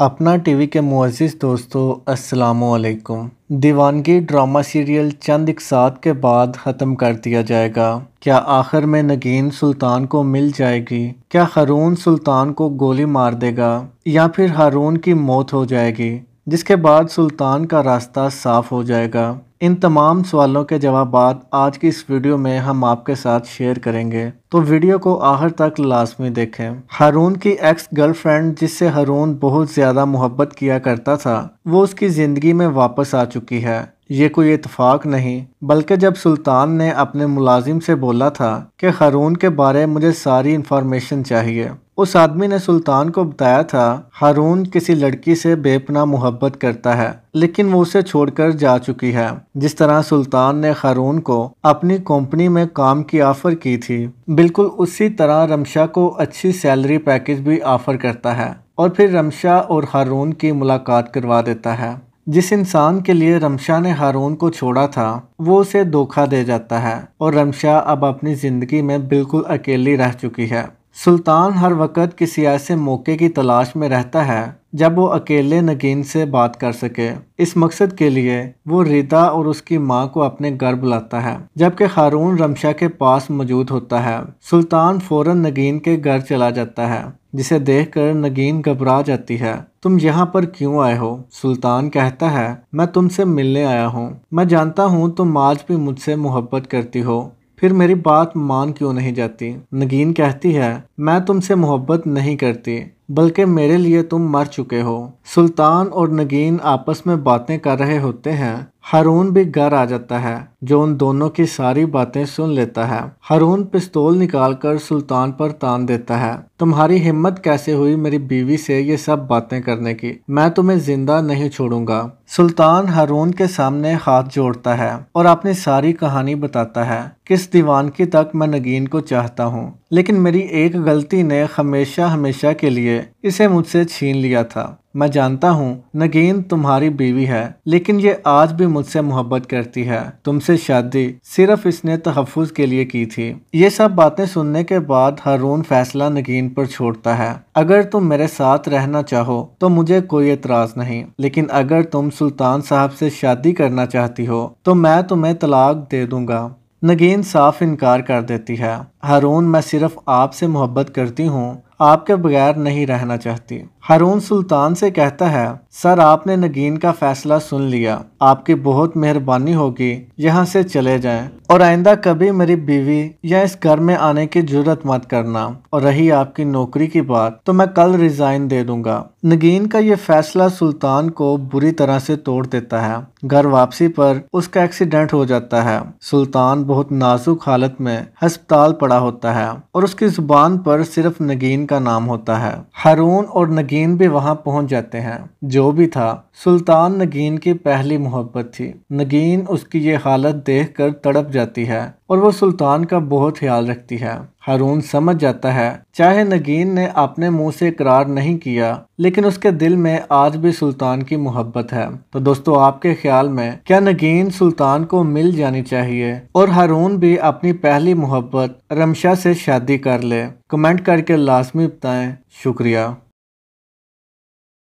अपना टीवी के मुआज़ दोस्तों अस्सलाम दीवानगी ड्रामा सीरियल चंद एक साथ के बाद ख़त्म कर दिया जाएगा क्या आखिर में नगीन सुल्तान को मिल जाएगी क्या हारून सुल्तान को गोली मार देगा या फिर हारून की मौत हो जाएगी जिसके बाद सुल्तान का रास्ता साफ हो जाएगा इन तमाम सवालों के जवाब आज की इस वीडियो में हम आपके साथ शेयर करेंगे तो वीडियो को आखिर तक लाजमी देखें हारून की एक्स गर्लफ्रेंड जिससे हारून बहुत ज़्यादा मोहब्बत किया करता था वो उसकी ज़िंदगी में वापस आ चुकी है ये कोई इतफाक नहीं बल्कि जब सुल्तान ने अपने मुलाजिम से बोला था कि हारून के बारे मुझे सारी इन्फॉर्मेशन चाहिए उस आदमी ने सुल्तान को बताया था हारून किसी लड़की से बेपना मोहब्बत करता है लेकिन वो उसे छोड़कर जा चुकी है जिस तरह सुल्तान ने हारून को अपनी कंपनी में काम की ऑफर की थी बिल्कुल उसी तरह रमशा को अच्छी सैलरी पैकेज भी ऑफर करता है और फिर रमशा और हारून की मुलाकात करवा देता है जिस इंसान के लिए रमशा ने हारून को छोड़ा था वो उसे धोखा दे जाता है और रमशा अब अपनी ज़िंदगी में बिल्कुल अकेली रह चुकी है सुल्तान हर वक्त किसी ऐसे मौके की तलाश में रहता है जब वो अकेले नगीन से बात कर सके इस मकसद के लिए वो रीता और उसकी माँ को अपने घर बुलाता है जबकि हारून रमशा के पास मौजूद होता है सुल्तान फौरन नगीन के घर चला जाता है जिसे देखकर नगीन घबरा जाती है तुम यहाँ पर क्यों आए हो सुल्तान कहता है मैं तुमसे मिलने आया हूँ मैं जानता हूँ तुम आज भी मुझसे मोहब्बत करती हो फिर मेरी बात मान क्यों नहीं जाती नगीन कहती है मैं तुमसे मोहब्बत नहीं करती बल्कि मेरे लिए तुम मर चुके हो सुल्तान और नगीन आपस में बातें कर रहे होते हैं हारून भी घर आ जाता है जो उन दोनों की सारी बातें सुन लेता है हारून पिस्तौल निकालकर सुल्तान पर तान देता है तुम्हारी हिम्मत कैसे हुई मेरी बीवी से ये सब बातें करने की मैं तुम्हें जिंदा नहीं छोड़ूंगा सुल्तान हारून के सामने हाथ जोड़ता है और अपनी सारी कहानी बताता है किस दीवानगी तक मैं नगीन को चाहता हूँ लेकिन मेरी एक गलती ने हमेशा हमेशा के लिए इसे मुझसे छीन लिया था मैं जानता हूँ नगीन तुम्हारी बीवी है लेकिन ये आज भी मुझसे मोहब्बत करती है तुमसे शादी सिर्फ इसने तहफ़ के लिए की थी ये सब बातें सुनने के बाद हारून फैसला नगीन पर छोड़ता है अगर तुम मेरे साथ रहना चाहो तो मुझे कोई एतराज़ नहीं लेकिन अगर तुम सुल्तान साहब से शादी करना चाहती हो तो मैं तुम्हें तलाक दे दूंगा नगीन साफ इनकार कर देती है हारून मैं सिर्फ आपसे मोहब्बत करती हूँ आपके बगैर नहीं रहना चाहती हारून सुल्तान से कहता है सर आपने नगीन का फैसला सुन लिया आपकी बहुत मेहरबानी होगी यहाँ से चले जाएं और आइंदा कभी मेरी बीवी या इस घर में आने की जरूरत मत करना और रही आपकी नौकरी की बात तो मैं कल रिजाइन दे दूंगा नगीन का ये फैसला सुल्तान को बुरी तरह से तोड़ देता है घर वापसी पर उसका एक्सीडेंट हो जाता है सुल्तान बहुत नाजुक हालत में हस्पताल बड़ा होता है और उसकी जुबान पर सिर्फ नगीन का नाम होता है हारून और नगीन भी वहां पहुंच जाते हैं जो भी था सुल्तान नगीन की पहली मोहब्बत थी नगीन उसकी ये हालत देख कर तड़प जाती है और वो सुल्तान का बहुत ख्याल रखती है हारून समझ जाता है चाहे नगीन ने अपने मुंह से इकरार नहीं किया लेकिन उसके दिल में आज भी सुल्तान की मोहब्बत है तो दोस्तों आपके ख्याल में क्या नगीन सुल्तान को मिल जानी चाहिए और हारून भी अपनी पहली मोहब्बत रमशा से शादी कर ले कमेंट करके लाजमी बताएं शुक्रिया